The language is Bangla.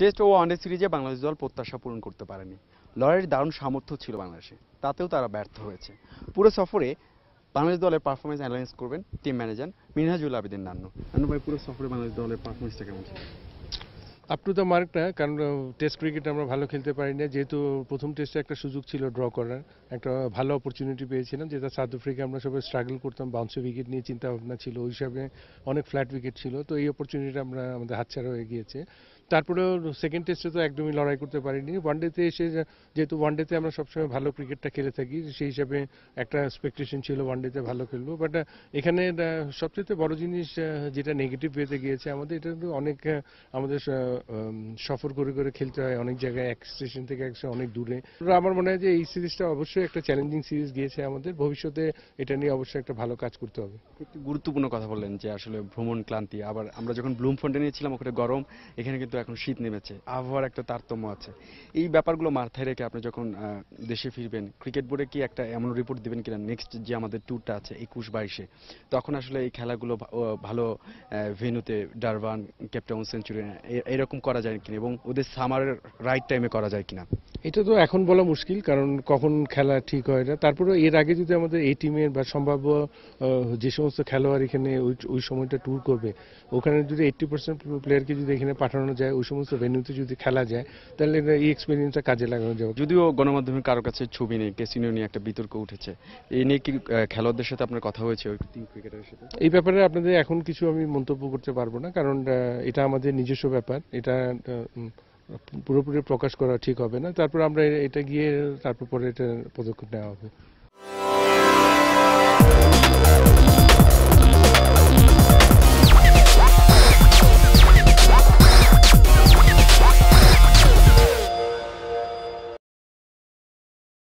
টেস্ট ও ওয়ানডে সিরিজে বাংলাদেশ দল প্রত্যাশা পূরণ করতে পারেনি লড়াইয়ের দারুণ সামর্থ্য ছিল বাংলাদেশে তাতেও তারা ব্যর্থ হয়েছে পুরো সফরে বাংলাদেশ দলের পারফরমেন্স অ্যানালাইস করবেন টিম ম্যানেজার মিনহাজুল আবেদিন নান্নু নান্নু ভাই পুরো সফরে বাংলাদেশ দলের পারফরমেন্সটা কেমন ছিল আপ টু দ্য মার্ক না কারণ টেস্ট ক্রিকেট আমরা ভালো খেলতে পারি না যেহেতু প্রথম টেস্টে একটা সুযোগ ছিল ড্র করার একটা ভালো অপরচুনিটি পেয়েছিলাম যেটা সাউথ আফ্রিকা আমরা সবাই স্ট্রাগল করতাম বাউন্সে উইকেট নিয়ে চিন্তা ভাবনা ছিল ওই হিসাবে অনেক ফ্ল্যাট উইকেট ছিল তো এই অপরচুনিটি আমরা আমাদের হাতছাড়া হয়ে গিয়েছে তারপরেও সেকেন্ড টেস্টে তো একদমই লড়াই করতে পারিনি ডেতে এসে যেহেতু ডেতে আমরা সবসময় ভালো ক্রিকেটটা খেলে থাকি সেই হিসাবে একটা এক্সপেকটেশন ছিল ডেতে ভালো খেলবো বাট এখানে সবচেয়ে বড় জিনিস যেটা নেগেটিভ পেতে গিয়েছে আমাদের এটা অনেক আমাদের সফর করে করে খেলতে হয় অনেক জায়গায় এক স্টেশন থেকে এক অনেক দূরে আমার মনে হয় যে এই সিরিজটা অবশ্যই একটা চ্যালেঞ্জিং সিরিজ গিয়েছে আমাদের ভবিষ্যতে এটা নিয়ে অবশ্যই একটা ভালো কাজ করতে হবে একটি গুরুত্বপূর্ণ কথা বললেন যে আসলে ভ্রমণ ক্লান্তি আবার আমরা যখন ব্লুম ফন্ডে নিয়েছিলাম ওখানে গরম এখানে কিন্তু কিন্তু এখন শীত নেমেছে আবহাওয়ার একটা তারতম্য আছে এই ব্যাপারগুলো মাথায় রেখে আপনি যখন দেশে ফিরবেন ক্রিকেট বোর্ডে কি একটা এমন রিপোর্ট দেবেন কিনা নেক্সট যে আমাদের ট্যুরটা আছে একুশ বাইশে তখন আসলে এই খেলাগুলো ভালো ভেনুতে ডারবান ক্যাপ্টাউন সেঞ্চুরি এরকম করা যায় কিনা এবং ওদের সামারের রাইট টাইমে করা যায় কিনা এটা তো এখন বলা মুশকিল কারণ কখন খেলা ঠিক হয় না তারপরে এর আগে যদি আমাদের এই টিমের বা সম্ভাব্য যে সমস্ত খেলোয়াড় এখানে ওই সময়টা ট্যুর করবে ওখানে যদি এইট্টি পার্সেন্ট প্লেয়ারকে যদি এখানে পাঠানো যায় ওই সমস্ত ভেন্যুতে যদি খেলা যায় তাহলে এই এক্সপিরিয়েন্সটা কাজে লাগানো যাবে যদিও গণমাধ্যমের কারো কাছে ছবি নেই ক্যাসিনো নিয়ে একটা বিতর্ক উঠেছে এই নিয়ে কি খেলোয়াড়দের সাথে আপনার কথা হয়েছে ওই তিন ক্রিকেটারের সাথে এই ব্যাপারে আপনাদের এখন কিছু আমি মন্তব্য করতে পারবো না কারণ এটা আমাদের নিজস্ব ব্যাপার এটা পুরোপুরি প্রকাশ করা ঠিক হবে না তারপর আমরা এটা গিয়ে তারপর পরে এটা পদক্ষেপ নেওয়া হবে